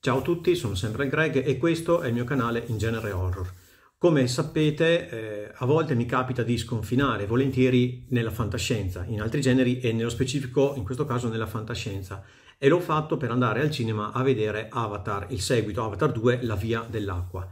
Ciao a tutti, sono sempre Greg e questo è il mio canale in genere horror. Come sapete, eh, a volte mi capita di sconfinare volentieri nella fantascienza, in altri generi e nello specifico, in questo caso, nella fantascienza. E l'ho fatto per andare al cinema a vedere Avatar, il seguito, Avatar 2, La via dell'acqua.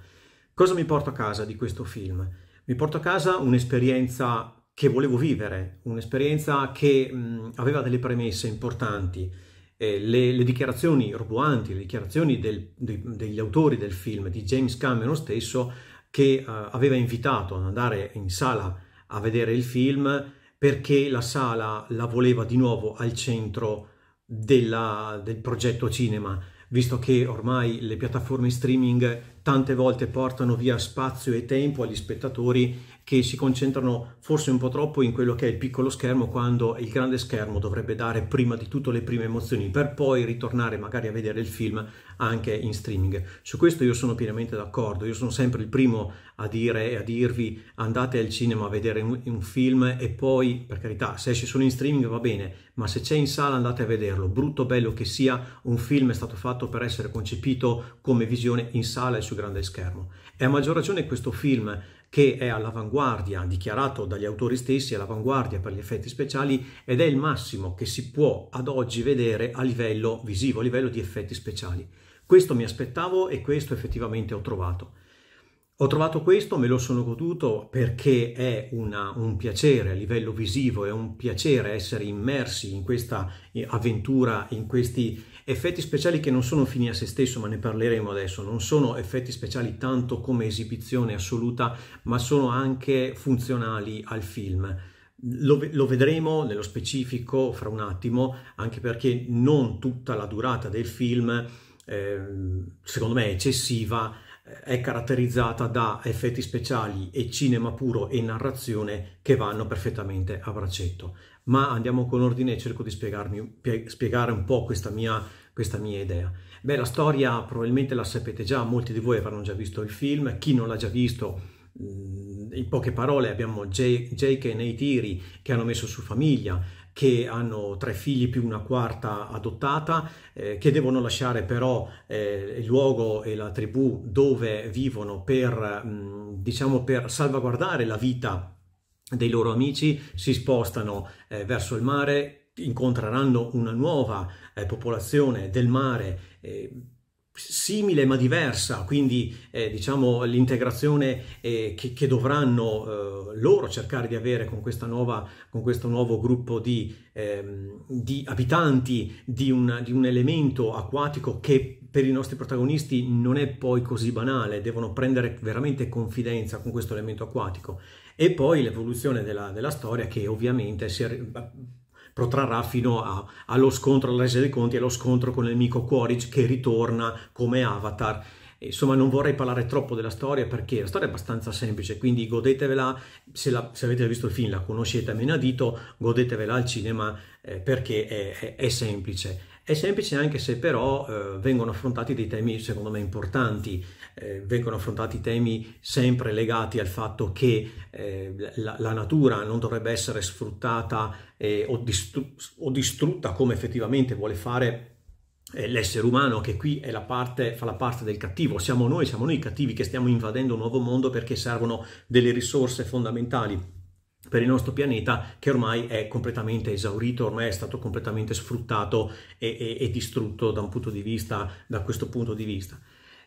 Cosa mi porto a casa di questo film? mi porto a casa un'esperienza che volevo vivere, un'esperienza che mh, aveva delle premesse importanti. Eh, le, le, dichiarazioni roboanti, le dichiarazioni del, de, degli autori del film, di James Cameron stesso, che eh, aveva invitato ad andare in sala a vedere il film perché la sala la voleva di nuovo al centro della, del progetto cinema visto che ormai le piattaforme streaming tante volte portano via spazio e tempo agli spettatori che si concentrano forse un po' troppo in quello che è il piccolo schermo quando il grande schermo dovrebbe dare prima di tutto le prime emozioni per poi ritornare magari a vedere il film anche in streaming. Su questo io sono pienamente d'accordo, io sono sempre il primo a dire e a dirvi andate al cinema a vedere un, un, film e poi, per carità, se esce solo in streaming va bene, ma se c'è in sala andate a vederlo, brutto bello che sia, un film è stato fatto per essere concepito come visione in sala e sul grande schermo. E a maggior ragione questo film che è all'avanguardia, dichiarato dagli autori stessi, è all'avanguardia per gli effetti speciali ed è il massimo che si può ad oggi vedere a livello visivo, a livello di effetti speciali. Questo mi aspettavo e questo effettivamente ho trovato. Ho trovato questo, me lo sono goduto perché è una, un piacere a livello visivo, è un piacere essere immersi in questa eh, avventura, in questi effetti speciali che non sono fini a se stesso, ma ne parleremo adesso, non sono effetti speciali tanto come esibizione assoluta, ma sono anche funzionali al film. Lo, lo, vedremo nello specifico fra un attimo, anche perché non tutta la durata del film, eh, secondo me, è eccessiva è caratterizzata da effetti speciali e cinema puro e narrazione che vanno perfettamente a braccetto. Ma andiamo con ordine e cerco di spiegare un po' questa mia, questa mia idea. Beh, la storia probabilmente la sapete già, molti di voi avranno già visto il film, chi non l'ha già visto mm, in poche parole abbiamo Jake e Neytiri che hanno messo su famiglia, che hanno tre figli più una quarta adottata, eh, che devono lasciare però eh, il luogo e la tribù dove vivono per, mm, diciamo, per salvaguardare la vita dei loro amici, si spostano eh, verso il mare, incontreranno una nuova eh, popolazione del mare eh, simile ma diversa, quindi eh, diciamo l'integrazione eh, che, che, dovranno eh, loro cercare di avere con, nuova, con questo nuovo gruppo di, ehm, di abitanti di un, di un elemento acquatico che per i nostri protagonisti non è poi così banale, devono prendere veramente confidenza con questo elemento acquatico. E poi l'evoluzione della, della storia che ovviamente si, protrarrà fino a, allo scontro alla resa dei conti e allo scontro con il nemico Quaritch che ritorna come avatar. Insomma, non vorrei parlare troppo della storia perché la storia è abbastanza semplice, quindi godetevela, se, la, se avete visto il film la conoscete a dito, godetevela al cinema eh, perché è, è, è semplice. È semplice anche se però eh, vengono affrontati dei temi secondo me importanti eh, vengono affrontati temi sempre legati al fatto che eh, la, la, natura non dovrebbe essere sfruttata eh, o, distru- o distrutta come effettivamente vuole fare eh, l'essere umano che qui la parte, fa la parte del cattivo, siamo noi, siamo noi cattivi che stiamo invadendo un nuovo mondo perché servono delle risorse fondamentali per il nostro pianeta che ormai è completamente esaurito, ormai è stato completamente sfruttato e, e, e distrutto da, punto vista, da questo punto di vista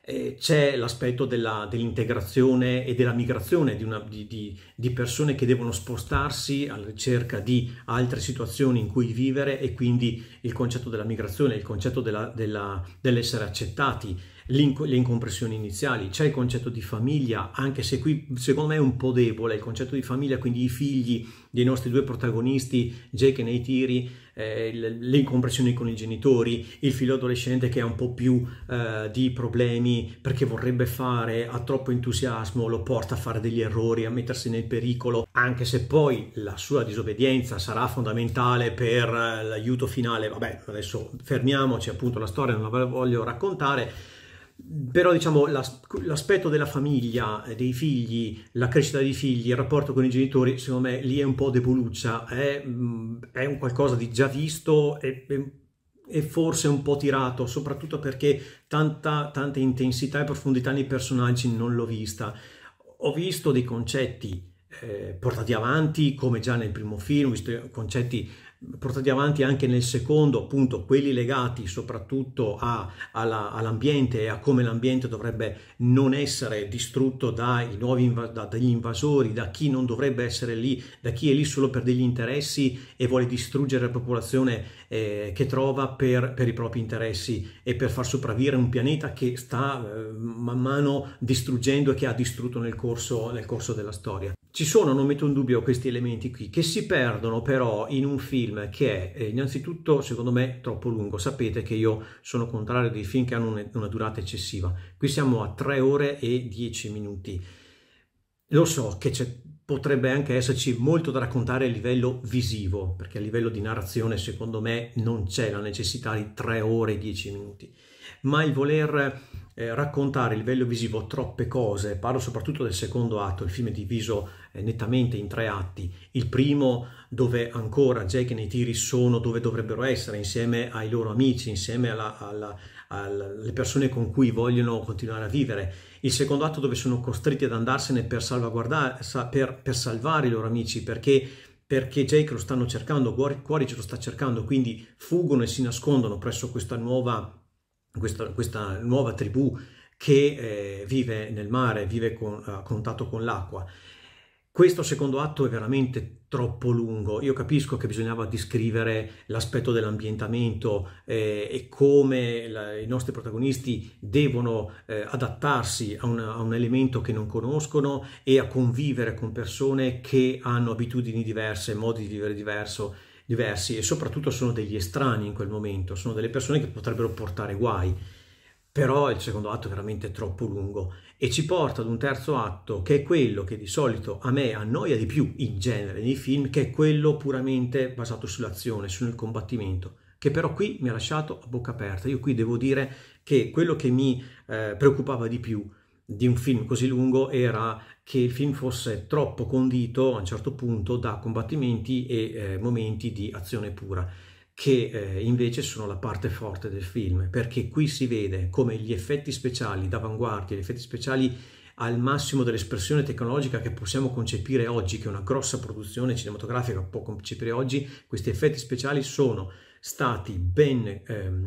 eh, c'è l'aspetto dell'integrazione e della migrazione di, una, di, di, di, persone che devono spostarsi alla ricerca di altre situazioni in cui vivere e quindi il concetto della migrazione, il concetto dell'essere accettati, le incompressioni iniziali, c'è il concetto di famiglia, anche se qui secondo me è un po' debole il concetto di famiglia, quindi i figli dei nostri due protagonisti, Jake e Neytiri, eh, le incompressioni con i genitori, il figlio adolescente che ha un po' più eh, di problemi perché vorrebbe fare, ha troppo entusiasmo, lo porta a fare degli errori, a mettersi nel pericolo, anche se poi la sua disobbedienza sarà fondamentale per eh, l'aiuto finale. Vabbè, adesso fermiamoci, appunto la storia non la voglio raccontare però diciamo l'aspetto della famiglia, eh, dei figli, la crescita dei figli, il rapporto con i genitori, secondo me lì è un po' deboluccia, è, mm, è un qualcosa di già visto e, e, forse un po' tirato, soprattutto perché tanta, tanta intensità e profondità nei personaggi non l'ho vista. Ho visto dei concetti eh, portati avanti, come già nel primo film, ho visto concetti portati avanti anche nel secondo, appunto quelli legati soprattutto all'ambiente e a come l'ambiente dovrebbe non essere distrutto dai nuovi inv da, dagli invasori, da chi non dovrebbe essere lì, da chi è lì solo per degli interessi e vuole distruggere la popolazione eh, che trova per, per, i propri interessi e per far sopravvivere un pianeta che sta eh, man mano distruggendo e che ha distrutto nel corso, nel corso della storia. Ci sono, non metto in dubbio, questi elementi qui che si perdono però in un film che è eh, innanzitutto, secondo me, troppo lungo. Sapete che io sono contrario dei film che hanno una durata eccessiva. Qui siamo a 3 ore e 10 minuti. Lo so che potrebbe anche esserci molto da raccontare a livello visivo, perché a livello di narrazione, secondo me, non c'è la necessità di 3 ore e 10 minuti. Ma il voler eh, raccontare a livello visivo troppe cose, parlo soprattutto del secondo atto, il film è diviso eh, nettamente in tre atti. Il primo dove ancora Jake e Neytiri sono dove dovrebbero essere, insieme ai loro amici, insieme alle persone con cui vogliono continuare a vivere. Il secondo atto dove sono costretti ad andarsene per, per, per salvare i loro amici, perché perché Jake lo stanno cercando, Cuori ce lo sta cercando, quindi fuggono e si nascondono presso questa nuova, questa, questa nuova tribù che eh, vive nel mare, vive con, a contatto con l'acqua. Questo secondo atto è veramente troppo lungo. Io capisco che bisognava descrivere l'aspetto dell'ambientamento eh, e come la, i nostri protagonisti devono eh, adattarsi a, una, a un elemento che non conoscono e a convivere con persone che hanno abitudini diverse, modi di vivere diverso, diversi e soprattutto sono degli estranei in quel momento, sono delle persone che potrebbero portare guai però il secondo atto è veramente troppo lungo e ci porta ad un terzo atto che è quello che di solito a me annoia di più in genere nei film, che è quello puramente basato sull'azione, sul combattimento, che però qui mi ha lasciato a bocca aperta. Io qui devo dire che quello che mi eh, preoccupava di più di un film così lungo era che il film fosse troppo condito a un certo punto da combattimenti e eh, momenti di azione pura che eh, invece sono la parte forte del film, perché qui si vede come gli effetti speciali d'avanguardia, gli effetti speciali al massimo dell'espressione tecnologica che possiamo concepire oggi, che una grossa produzione cinematografica può concepire oggi, questi effetti speciali sono stati ben eh,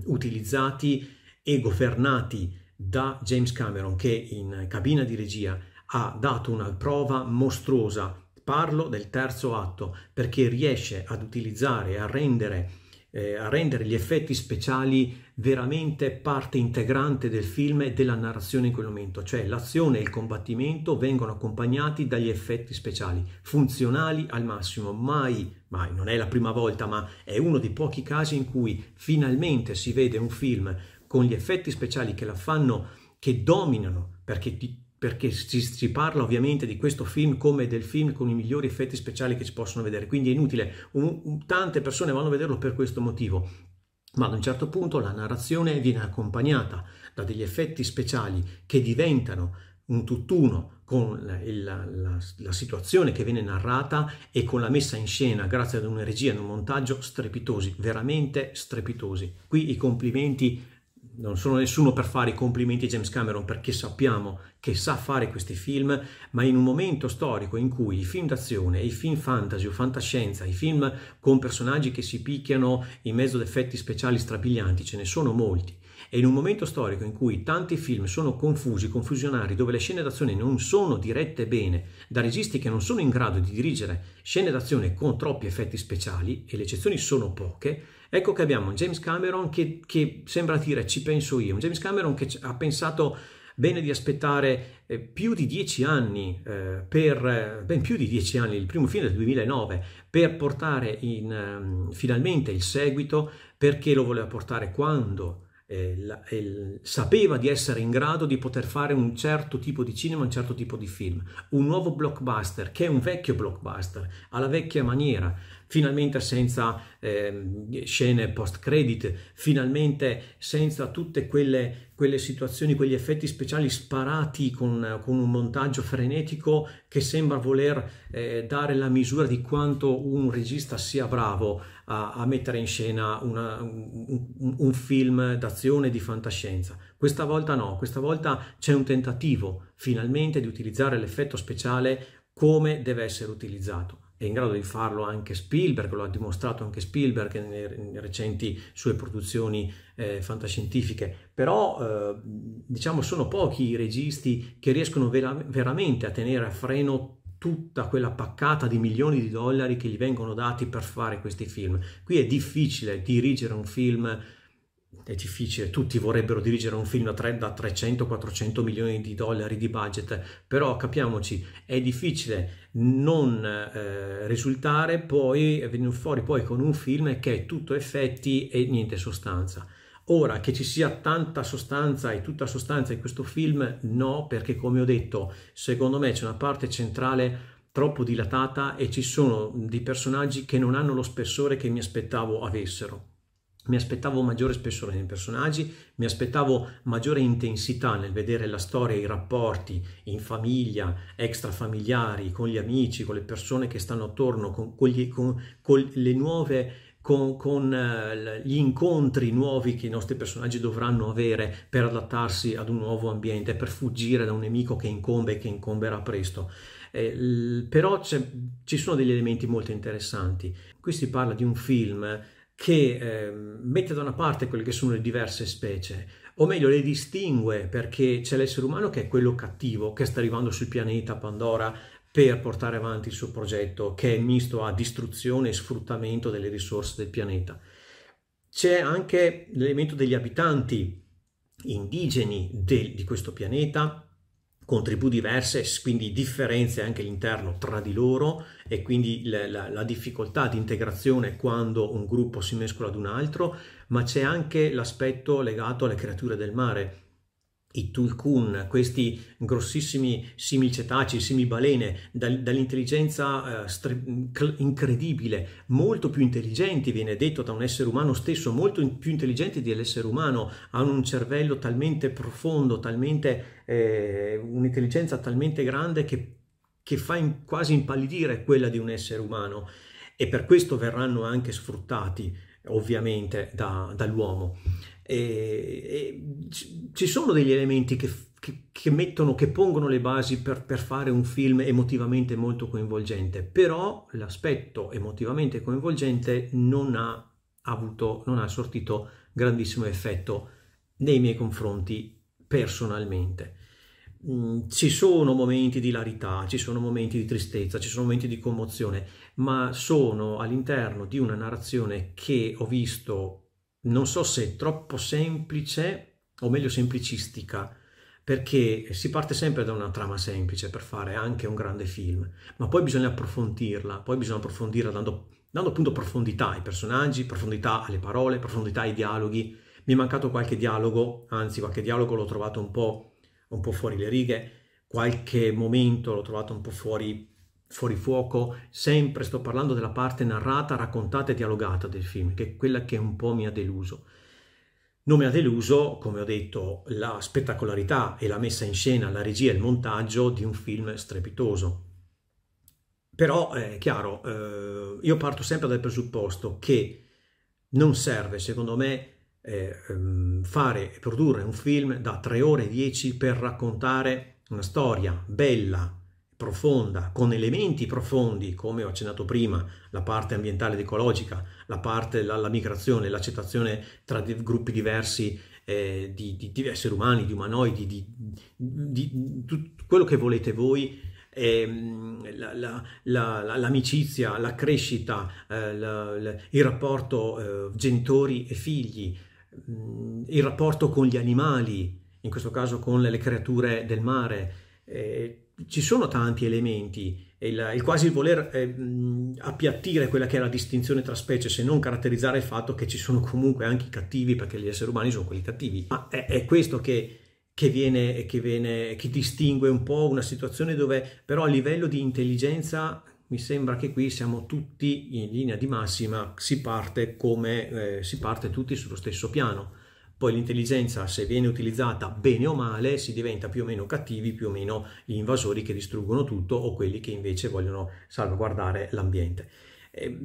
utilizzati e governati da James Cameron che in cabina di regia ha dato una prova mostruosa. Parlo del terzo atto perché riesce ad utilizzare, e a rendere eh, a rendere gli effetti speciali veramente parte integrante del film e della narrazione in quel momento, cioè l'azione e il combattimento vengono accompagnati dagli effetti speciali, funzionali al massimo, mai, mai, non è la prima volta, ma è uno dei pochi casi in cui finalmente si vede un film con gli effetti speciali che la fanno, che dominano, perché ti perché si, parla ovviamente di questo film come del film con i migliori effetti speciali che si possono vedere, quindi è inutile, un, un, tante persone vanno a vederlo per questo motivo, ma ad un certo punto la narrazione viene accompagnata da degli effetti speciali che diventano un tutt'uno con la, la, la, la, situazione che viene narrata e con la messa in scena grazie ad una regia e ad un montaggio strepitosi, veramente strepitosi. Qui i complimenti non sono nessuno per fare i complimenti a James Cameron perché sappiamo che sa fare questi film, ma in un momento storico in cui i film d'azione, i film fantasy o fantascienza, i film con personaggi che si picchiano in mezzo ad effetti speciali strabilianti, ce ne sono molti. E in un momento storico in cui tanti film sono confusi, confusionari, dove le scene d'azione non sono dirette bene da registi che non sono in grado di dirigere scene d'azione con troppi effetti speciali, e le eccezioni sono poche, Ecco che abbiamo un James Cameron che, che sembra dire ci penso io, un James Cameron che ha pensato bene di aspettare eh, più di dieci anni, eh, per, eh, ben più di dieci anni, il primo film del 2009, per portare in, ehm, finalmente il seguito perché lo voleva portare quando la, il, sapeva di essere in grado di poter fare un certo tipo di cinema, un certo tipo di film, un nuovo blockbuster che è un vecchio blockbuster alla vecchia maniera, finalmente senza eh, scene post-credit, finalmente senza tutte quelle, quelle, situazioni, quegli effetti speciali sparati con, con un montaggio frenetico che sembra voler eh, dare la misura di quanto un regista sia bravo a, a mettere in scena una, un, un film d'azione di fantascienza. Questa volta no, questa volta c'è un tentativo finalmente di utilizzare l'effetto speciale come deve essere utilizzato è in grado di farlo anche Spielberg, lo ha dimostrato anche Spielberg nelle, recenti sue produzioni eh, fantascientifiche, però eh, diciamo sono pochi i registi che riescono vera veramente a tenere a freno tutta quella paccata di milioni di dollari che gli vengono dati per fare questi film. Qui è difficile dirigere un film è difficile, tutti vorrebbero dirigere un film da, 300-400 milioni di dollari di budget, però capiamoci, è difficile non eh, risultare poi, venire fuori poi con un film che è tutto effetti e niente sostanza. Ora, che ci sia tanta sostanza e tutta sostanza in questo film, no, perché come ho detto, secondo me c'è una parte centrale troppo dilatata e ci sono dei personaggi che non hanno lo spessore che mi aspettavo avessero. Mi aspettavo maggiore spessore nei personaggi, mi aspettavo maggiore intensità nel vedere la storia, i rapporti in famiglia, extrafamiliari, con gli amici, con le persone che stanno attorno, con, con, gli, con, con le nuove con, con eh, gli incontri nuovi che i nostri personaggi dovranno avere per adattarsi ad un nuovo ambiente, per fuggire da un nemico che incombe e che incomberà presto. Eh, l- però ci sono degli elementi molto interessanti. Qui si parla di un film che eh, mette da una parte quelle che sono le diverse specie, o meglio le distingue perché c'è l'essere umano che è quello cattivo che sta arrivando sul pianeta Pandora per portare avanti il suo progetto che è misto a distruzione e sfruttamento delle risorse del pianeta. C'è anche l'elemento degli abitanti indigeni del, di questo pianeta con tribù diverse, quindi differenze anche all'interno tra di loro e quindi la, la, la difficoltà di integrazione quando un gruppo si mescola ad un altro, ma c'è anche l'aspetto legato alle creature del mare, i tulcun, questi grossissimi simicetaci, simibalene, dall'intelligenza eh, incredibile, molto più intelligenti, viene detto da un essere umano stesso, molto più intelligenti dell'essere umano, hanno un cervello talmente profondo, talmente, eh, un'intelligenza talmente grande che, che fa in, quasi impallidire quella di un essere umano e per questo verranno anche sfruttati, ovviamente, da, dall'uomo. E, e ci sono degli elementi che, che, che, mettono, che pongono le basi per, per fare un film emotivamente molto coinvolgente, però l'aspetto emotivamente coinvolgente non ha avuto, non ha sortito grandissimo effetto nei miei confronti personalmente. Mm, ci sono momenti di larità, ci sono momenti di tristezza, ci sono momenti di commozione, ma sono all'interno di una narrazione che ho visto non so se è troppo semplice o meglio semplicistica, perché si parte sempre da una trama semplice per fare anche un grande film, ma poi bisogna approfondirla, poi bisogna approfondirla dando, dando appunto profondità ai personaggi, profondità alle parole, profondità ai dialoghi. Mi è mancato qualche dialogo, anzi qualche dialogo l'ho trovato un po', un po' fuori le righe, qualche momento l'ho trovato un po' fuori fuori fuoco, sempre sto parlando della parte narrata, raccontata e dialogata del film, che è quella che un po' mi ha deluso. Non mi ha deluso, come ho detto, la spettacolarità e la messa in scena, la regia e il montaggio di un film strepitoso. Però eh, è chiaro, eh, io parto sempre dal presupposto che non serve, secondo me, eh, ehm, fare e produrre un film da 3 ore e 10 per raccontare una storia bella, profonda, con elementi profondi, come ho accennato prima, la parte ambientale ed ecologica, la parte, della migrazione, l'accettazione tra di, gruppi diversi eh, di, di, di, esseri umani, di umanoidi, di, tutto quello che volete voi, eh, la, la, l'amicizia, la crescita, eh, il rapporto eh, genitori e figli, mm, il rapporto con gli animali, in questo caso con le, le creature del mare, eh, ci sono tanti elementi, il, il quasi il voler eh, appiattire quella che è la distinzione tra specie, se non caratterizzare il fatto che ci sono comunque anche i cattivi, perché gli esseri umani sono quelli cattivi, ma è, è questo che, che, viene, che, viene, che distingue un po' una situazione dove però a livello di intelligenza mi sembra che qui siamo tutti in linea di massima, si parte come eh, si parte tutti sullo stesso piano. Poi l'intelligenza, se viene utilizzata bene o male, si diventa più o meno cattivi, più o meno gli invasori che distruggono tutto o quelli che invece vogliono salvaguardare l'ambiente. Eh,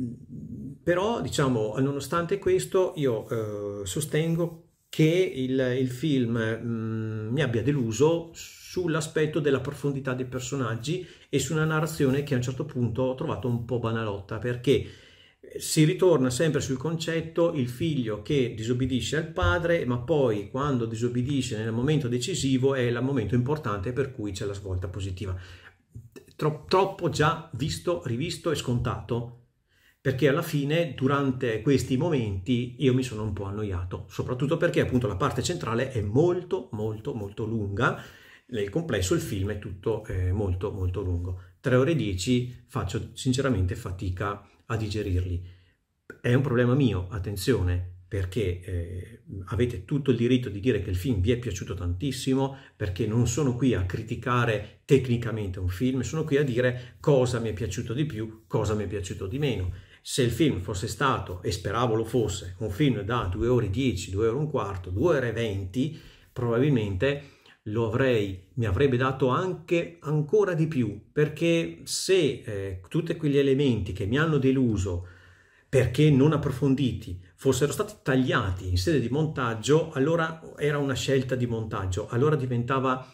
però, diciamo, nonostante questo, io eh, sostengo che il, il film mh, mm, mi abbia deluso sull'aspetto della profondità dei personaggi e su una narrazione che a un certo punto ho trovato un po' banalotta perché si ritorna sempre sul concetto il figlio che disobbedisce al padre, ma poi quando disobbedisce nel momento decisivo è il momento importante per cui c'è la svolta positiva. Tro- troppo già visto, rivisto e scontato, perché alla fine durante questi momenti io mi sono un po' annoiato, soprattutto perché appunto la parte centrale è molto molto molto lunga, nel complesso il film è tutto eh, molto molto lungo. 3 ore e 10 faccio sinceramente fatica a a digerirli. È un problema mio, attenzione, perché eh, avete tutto il diritto di dire che il film vi è piaciuto tantissimo, perché non sono qui a criticare tecnicamente un film, sono qui a dire cosa mi è piaciuto di più, cosa mi è piaciuto di meno. Se il film fosse stato, e speravo lo fosse, un film da 2 ore 10, 2 ore un quarto, 2 ore 20, probabilmente lo avrei, mi avrebbe dato anche ancora di più, perché se eh, tutti quegli elementi che mi hanno deluso perché non approfonditi fossero stati tagliati in sede di montaggio, allora era una scelta di montaggio, allora diventava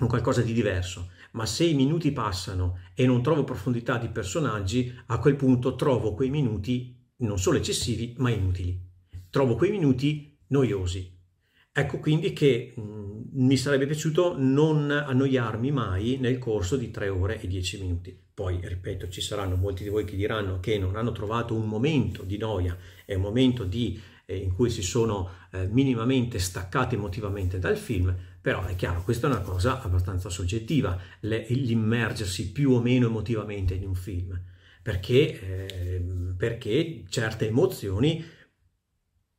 un qualcosa di diverso. Ma se i minuti passano e non trovo profondità di personaggi, a quel punto trovo quei minuti non solo eccessivi, ma inutili. Trovo quei minuti noiosi, Ecco quindi che mh, mm, mi sarebbe piaciuto non annoiarmi mai nel corso di 3 ore e 10 minuti. Poi, ripeto, ci saranno molti di voi che diranno che non hanno trovato un momento di noia è un momento di, eh, in cui si sono eh, minimamente staccati emotivamente dal film, però è chiaro, questa è una cosa abbastanza soggettiva, le, l'immergersi più o meno emotivamente in un film, perché, eh, perché certe emozioni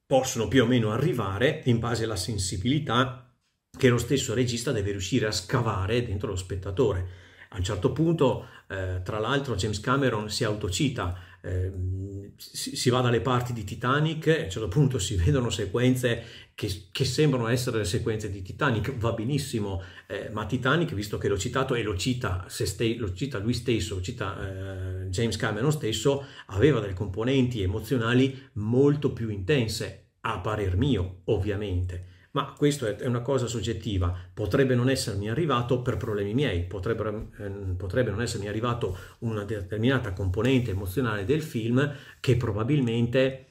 possono più o meno arrivare in base alla sensibilità che lo stesso regista deve riuscire a scavare dentro lo spettatore. A un certo punto, eh, tra l'altro, James Cameron si autocita Ehm, si, si, va dalle parti di Titanic, e a un certo punto si vedono sequenze che, che sembrano essere le sequenze di Titanic, va benissimo, eh, ma Titanic, visto che l'ho citato e lo cita, ste, lo cita lui stesso, lo cita eh, James Cameron stesso, aveva delle componenti emozionali molto più intense, a parer mio, ovviamente ma questo è una cosa soggettiva, potrebbe non essermi arrivato per problemi miei, potrebbe, eh, potrebbe non essermi arrivato una determinata componente emozionale del film che probabilmente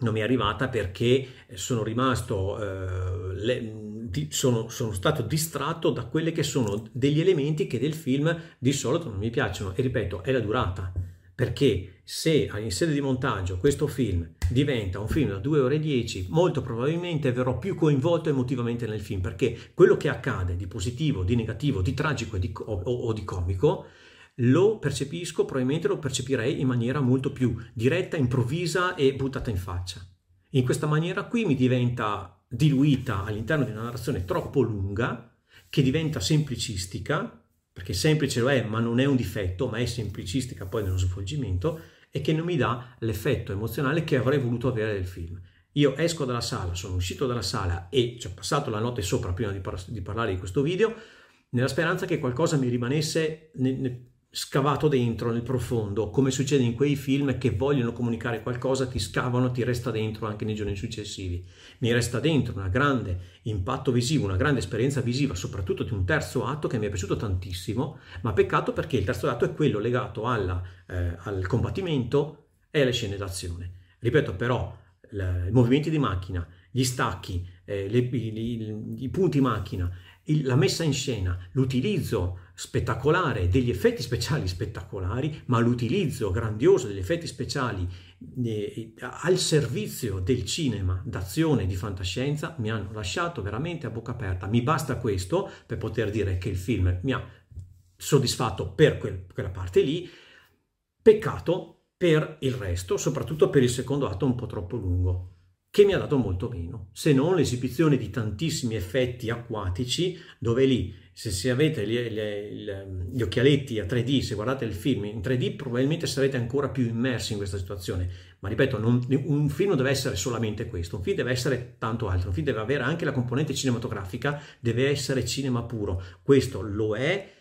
non mi è arrivata perché sono rimasto, eh, le, di, sono, sono, stato distratto da quelli che sono degli elementi che del film di solito non mi piacciono. E ripeto, è la durata. Perché? se in sede di montaggio questo film diventa un film da 2 ore e 10, molto probabilmente verrò più coinvolto emotivamente nel film, perché quello che accade di positivo, di negativo, di tragico di, o, o, di comico, lo percepisco, probabilmente lo percepirei in maniera molto più diretta, improvvisa e buttata in faccia. In questa maniera qui mi diventa diluita all'interno di una narrazione troppo lunga, che diventa semplicistica, perché semplice lo è, ma non è un difetto, ma è semplicistica poi nello svolgimento, e che non mi dà l'effetto emozionale che avrei voluto avere del film. Io esco dalla sala, sono uscito dalla sala e ci ho passato la notte sopra prima di, par- di parlare di questo video, nella speranza che qualcosa mi rimanesse ne- ne- scavato dentro nel profondo, come succede in quei film che vogliono comunicare qualcosa, ti scavano, ti resta dentro anche nei giorni successivi. Mi resta dentro un grande impatto visivo, una grande esperienza visiva, soprattutto di un terzo atto che mi è piaciuto tantissimo, ma peccato perché il terzo atto è quello legato alla, eh, al combattimento e alle scene d'azione. Ripeto però, i movimenti di macchina, gli stacchi, eh, le, i, i, i punti macchina, il, la messa in scena, l'utilizzo spettacolare, degli effetti speciali spettacolari, ma l'utilizzo grandioso degli effetti speciali eh, al servizio del cinema d'azione e di fantascienza mi hanno lasciato veramente a bocca aperta. Mi basta questo per poter dire che il film mi ha soddisfatto per quel, quella parte lì. Peccato per il resto, soprattutto per il secondo atto un po' troppo lungo che mi ha dato molto meno, se non l'esibizione di tantissimi effetti acquatici, dove lì, se, se avete le, le, le, gli occhialetti a 3D, se guardate il film in 3D, probabilmente sarete ancora più immersi in questa situazione. Ma ripeto, non, un film deve essere solamente questo, un film deve essere tanto altro, un film deve avere anche la componente cinematografica, deve essere cinema puro. Questo lo è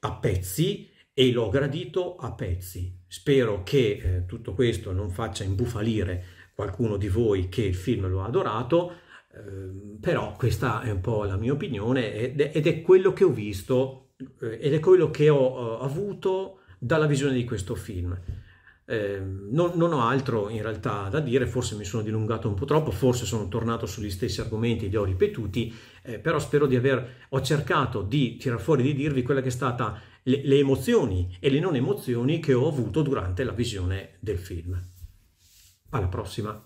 a pezzi e l'ho gradito a pezzi. Spero che eh, tutto questo non faccia imbufalire qualcuno di voi che il film lo ha adorato, eh, però questa è un po' la mia opinione ed è, ed è quello che ho visto eh, ed è quello che ho eh, avuto dalla visione di questo film. Ehm, non, non, ho altro in realtà da dire, forse mi sono dilungato un po' troppo, forse sono tornato sugli stessi argomenti, li ho ripetuti, eh, però spero di aver, ho cercato di tirar fuori, di dirvi quella che è stata le, le emozioni e le non emozioni che ho avuto durante la visione del film. Alla prossima!